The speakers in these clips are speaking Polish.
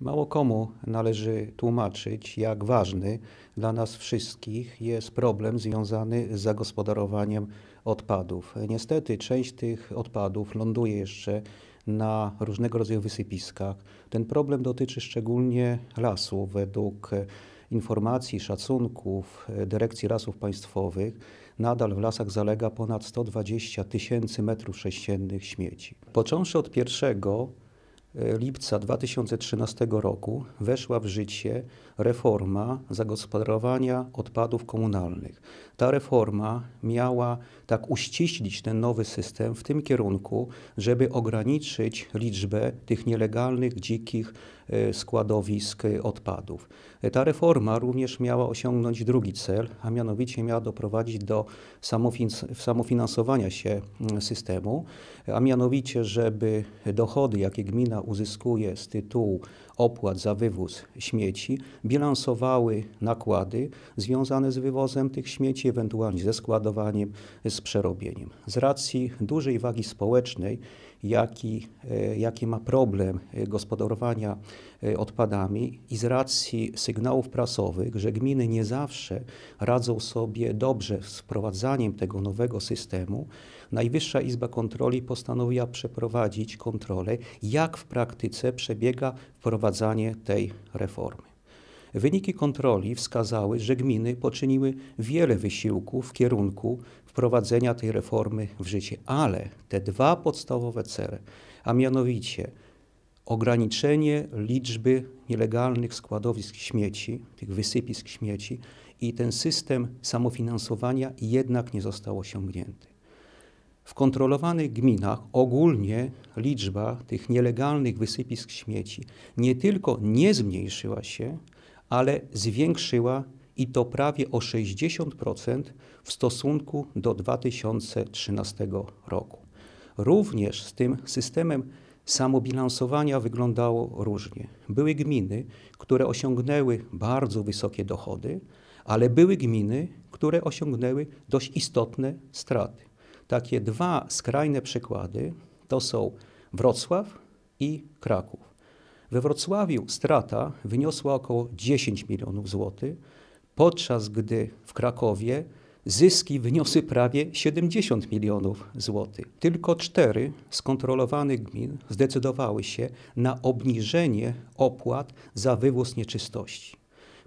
Mało komu należy tłumaczyć, jak ważny dla nas wszystkich jest problem związany z zagospodarowaniem odpadów. Niestety część tych odpadów ląduje jeszcze na różnego rodzaju wysypiskach. Ten problem dotyczy szczególnie lasów. Według informacji, szacunków Dyrekcji Lasów Państwowych nadal w lasach zalega ponad 120 tysięcy metrów sześciennych śmieci. Począwszy od pierwszego lipca 2013 roku weszła w życie reforma zagospodarowania odpadów komunalnych. Ta reforma miała tak uściślić ten nowy system w tym kierunku, żeby ograniczyć liczbę tych nielegalnych, dzikich e, składowisk e, odpadów. E, ta reforma również miała osiągnąć drugi cel, a mianowicie miała doprowadzić do samofinansowania się mm, systemu, a mianowicie, żeby dochody, jakie gmina uzyskuje z tytułu opłat za wywóz śmieci, bilansowały nakłady związane z wywozem tych śmieci, ewentualnie ze składowaniem, z przerobieniem. Z racji dużej wagi społecznej jaki, e, jaki ma problem e, gospodarowania e, odpadami i z racji sygnałów prasowych, że gminy nie zawsze radzą sobie dobrze z wprowadzaniem tego nowego systemu, Najwyższa Izba Kontroli postanowiła przeprowadzić kontrolę, jak w praktyce przebiega wprowadzanie tej reformy. Wyniki kontroli wskazały, że gminy poczyniły wiele wysiłków w kierunku wprowadzenia tej reformy w życie, ale te dwa podstawowe cele, a mianowicie ograniczenie liczby nielegalnych składowisk śmieci, tych wysypisk śmieci i ten system samofinansowania jednak nie został osiągnięty. W kontrolowanych gminach ogólnie liczba tych nielegalnych wysypisk śmieci nie tylko nie zmniejszyła się, ale zwiększyła i to prawie o 60% w stosunku do 2013 roku. Również z tym systemem samobilansowania wyglądało różnie. Były gminy, które osiągnęły bardzo wysokie dochody, ale były gminy, które osiągnęły dość istotne straty. Takie dwa skrajne przykłady to są Wrocław i Kraków. We Wrocławiu strata wyniosła około 10 milionów złotych, podczas gdy w Krakowie zyski wyniosły prawie 70 milionów złotych. Tylko cztery skontrolowanych gmin zdecydowały się na obniżenie opłat za wywóz nieczystości.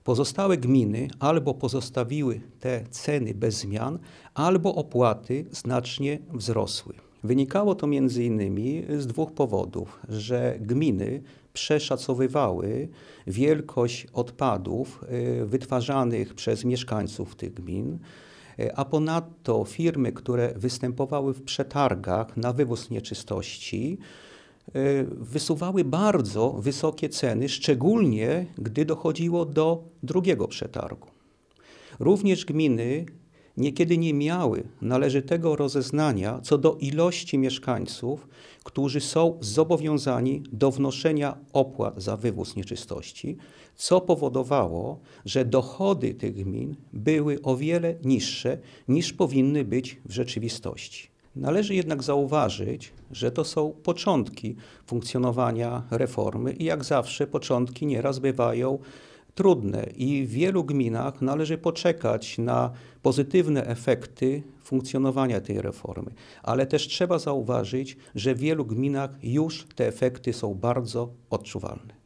Pozostałe gminy albo pozostawiły te ceny bez zmian, albo opłaty znacznie wzrosły. Wynikało to między innymi z dwóch powodów, że gminy przeszacowywały wielkość odpadów y, wytwarzanych przez mieszkańców tych gmin, y, a ponadto firmy, które występowały w przetargach na wywóz nieczystości, y, wysuwały bardzo wysokie ceny, szczególnie gdy dochodziło do drugiego przetargu. Również gminy niekiedy nie miały należytego rozeznania co do ilości mieszkańców, którzy są zobowiązani do wnoszenia opłat za wywóz nieczystości, co powodowało, że dochody tych gmin były o wiele niższe niż powinny być w rzeczywistości. Należy jednak zauważyć, że to są początki funkcjonowania reformy i jak zawsze początki nieraz bywają trudne i w wielu gminach należy poczekać na pozytywne efekty funkcjonowania tej reformy. Ale też trzeba zauważyć, że w wielu gminach już te efekty są bardzo odczuwalne.